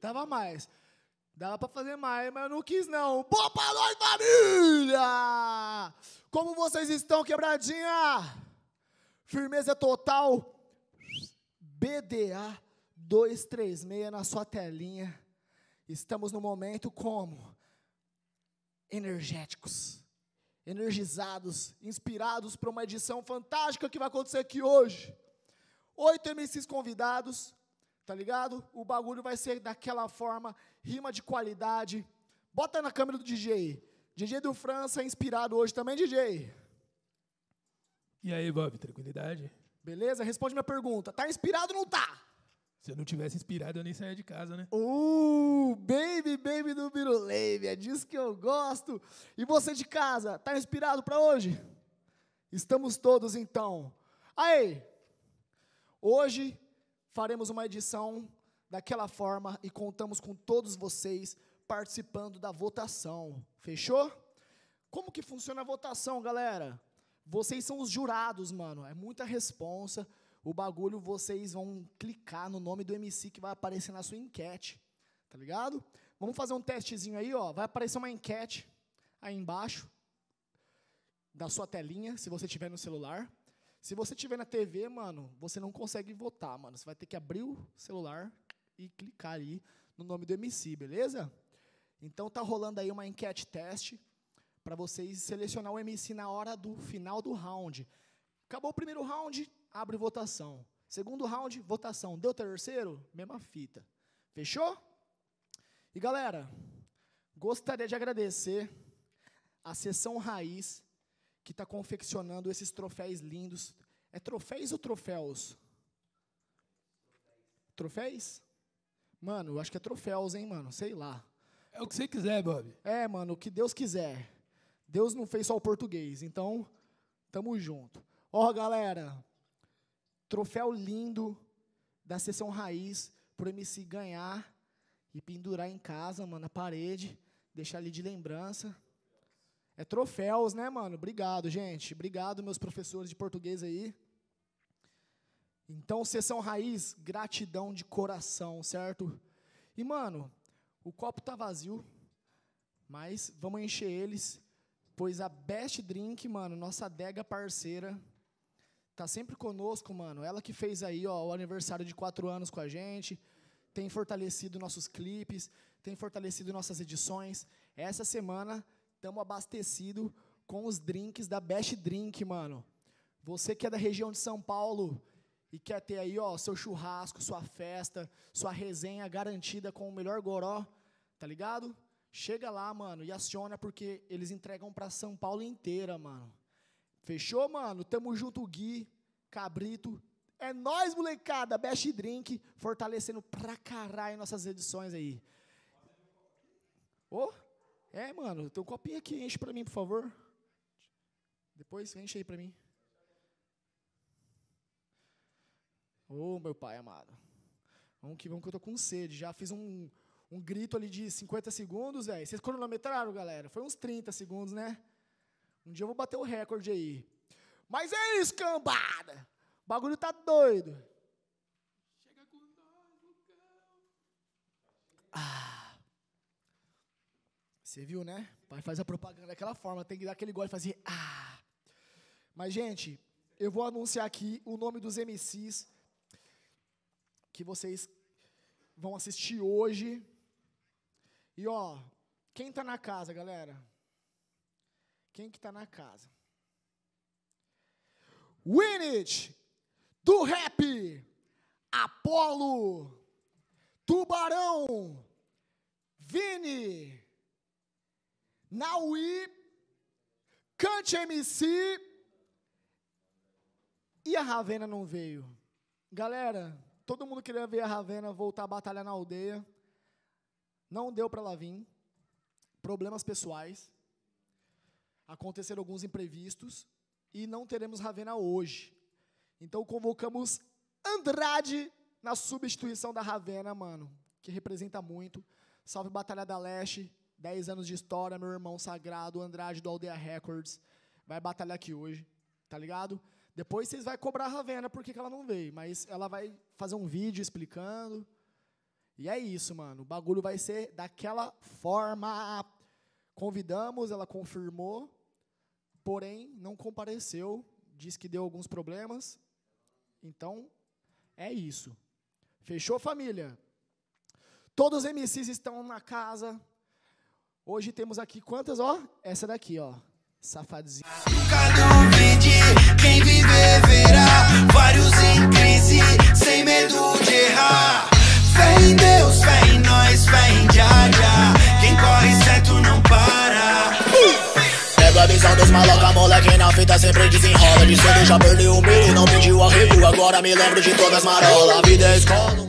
Tava mais. Dava para fazer mais, mas eu não quis não. Boa pra nós, família! Como vocês estão, quebradinha? Firmeza total. BDA 236 na sua telinha. Estamos no momento como energéticos, energizados, inspirados para uma edição fantástica que vai acontecer aqui hoje. Oito MCs convidados, Tá ligado? O bagulho vai ser daquela forma, rima de qualidade. Bota na câmera do DJ. DJ do França, é inspirado hoje também, DJ. E aí, Bob, tranquilidade? Beleza? Responde minha pergunta. Tá inspirado ou não tá? Se eu não tivesse inspirado, eu nem saía de casa, né? Uh, baby, baby do Birulave, é disso que eu gosto. E você de casa, tá inspirado para hoje? Estamos todos então. Aí, hoje faremos uma edição daquela forma e contamos com todos vocês participando da votação. Fechou? Como que funciona a votação, galera? Vocês são os jurados, mano. É muita responsa. O bagulho, vocês vão clicar no nome do MC que vai aparecer na sua enquete. Tá ligado? Vamos fazer um testezinho aí, ó. Vai aparecer uma enquete aí embaixo da sua telinha, se você tiver no celular. Se você tiver na TV, mano, você não consegue votar, mano. Você vai ter que abrir o celular e clicar aí no nome do MC, beleza? Então tá rolando aí uma enquete teste para vocês selecionar o MC na hora do final do round. Acabou o primeiro round, abre votação. Segundo round, votação. Deu terceiro? Mesma fita. Fechou? E galera, gostaria de agradecer a sessão raiz que está confeccionando esses troféus lindos. É troféus ou troféus? Troféus? Mano, eu acho que é troféus, hein, mano? Sei lá. É o que você quiser, Bob. É, mano, o que Deus quiser. Deus não fez só o português, então tamo junto. Ó, oh, galera, troféu lindo da sessão raiz pro MC ganhar e pendurar em casa, mano, na parede, deixar ali de lembrança. É troféus, né, mano? Obrigado, gente. Obrigado, meus professores de português aí. Então, sessão raiz, gratidão de coração, certo? E, mano, o copo tá vazio, mas vamos encher eles, pois a Best Drink, mano, nossa adega parceira, tá sempre conosco, mano. Ela que fez aí, ó, o aniversário de quatro anos com a gente, tem fortalecido nossos clipes, tem fortalecido nossas edições. Essa semana estamos abastecido com os drinks da Best Drink, mano. Você que é da região de São Paulo e quer ter aí, ó, seu churrasco, sua festa, sua resenha garantida com o melhor goró, tá ligado? Chega lá, mano, e aciona porque eles entregam para São Paulo inteira, mano. Fechou, mano? Tamo junto, Gui, Cabrito. É nós, molecada, Best Drink, fortalecendo pra caralho nossas edições aí. Ô? Oh? É, mano, teu copinho aqui, enche para mim, por favor. Depois enche aí para mim. Ô, oh, meu pai amado. Vamos que vamos que eu tô com sede. Já fiz um, um grito ali de 50 segundos, velho. Vocês cronometraram, galera? Foi uns 30 segundos, né? Um dia eu vou bater o recorde aí. Mas é isso, cambada! O bagulho tá doido. Você viu, né? O pai faz a propaganda daquela forma, tem que dar aquele gole e fazer ah. Mas gente, eu vou anunciar aqui o nome dos MCs que vocês vão assistir hoje. E ó, quem tá na casa, galera? Quem que tá na casa? Winit do rap, Apolo, Tubarão, Vini, Naui, Cante MC e a Ravena não veio. Galera, todo mundo queria ver a Ravena voltar a batalhar na aldeia. Não deu para ela vir. Problemas pessoais. Aconteceram alguns imprevistos e não teremos Ravena hoje. Então convocamos Andrade na substituição da Ravena, mano, que representa muito. Salve Batalha da Leste, 10 anos de história, meu irmão sagrado, Andrade do Aldeia Records, vai batalhar aqui hoje, tá ligado? Depois vocês vão cobrar a Ravena porque que ela não veio, mas ela vai fazer um vídeo explicando. E é isso, mano. O bagulho vai ser daquela forma. Convidamos, ela confirmou, porém não compareceu, disse que deu alguns problemas. Então, é isso. Fechou, família? Todos os MCs estão na casa, Hoje temos aqui quantas, ó? Essa daqui, ó. Safadzinho. Nunca duvide, quem viver verá. Vários em crise, sem medo de errar. Fé em Deus, fé em nós, fé em Jaja. Quem corre certo não para. Pego a visão dos maloca, moleque na fita sempre desenrola. De cedo já perdeu o milho, não pediu arrego. Agora me lembro de todas as marolas. A vida é escola.